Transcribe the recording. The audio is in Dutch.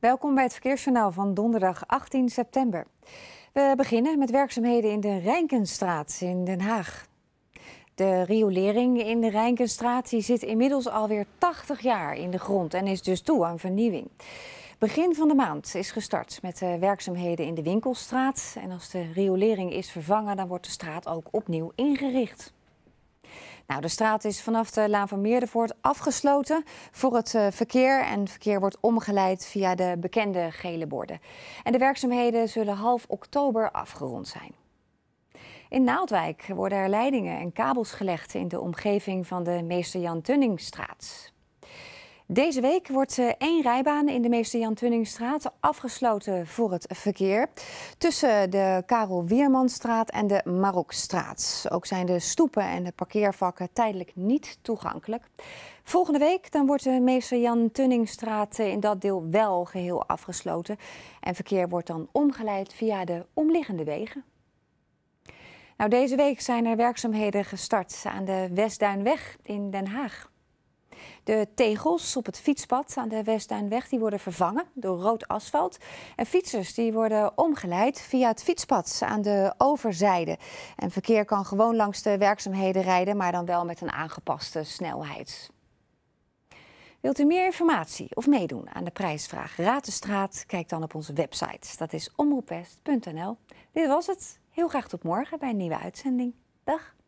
Welkom bij het Verkeersjournaal van donderdag 18 september. We beginnen met werkzaamheden in de Rijnkenstraat in Den Haag. De riolering in de Rijnkenstraat zit inmiddels alweer 80 jaar in de grond en is dus toe aan vernieuwing. Begin van de maand is gestart met werkzaamheden in de Winkelstraat. En als de riolering is vervangen, dan wordt de straat ook opnieuw ingericht. Nou, de straat is vanaf de Laan van Meerdervoort afgesloten voor het eh, verkeer. En het verkeer wordt omgeleid via de bekende gele borden. En de werkzaamheden zullen half oktober afgerond zijn. In Naaldwijk worden er leidingen en kabels gelegd in de omgeving van de Meester Jan Tunningstraat. Deze week wordt eh, één rijbaan in de meester Jan Tunningstraat afgesloten voor het verkeer. Tussen de Karel Wiermanstraat en de Marokstraat. Ook zijn de stoepen en de parkeervakken tijdelijk niet toegankelijk. Volgende week dan wordt de meester Jan Tunningstraat eh, in dat deel wel geheel afgesloten. En verkeer wordt dan omgeleid via de omliggende wegen. Nou, deze week zijn er werkzaamheden gestart aan de Westduinweg in Den Haag. De tegels op het fietspad aan de Westduinweg die worden vervangen door rood asfalt. En fietsers die worden omgeleid via het fietspad aan de overzijde. En verkeer kan gewoon langs de werkzaamheden rijden, maar dan wel met een aangepaste snelheid. Wilt u meer informatie of meedoen aan de prijsvraag Raad de Straat? Kijk dan op onze website. Dat is omroepwest.nl. Dit was het. Heel graag tot morgen bij een nieuwe uitzending. Dag.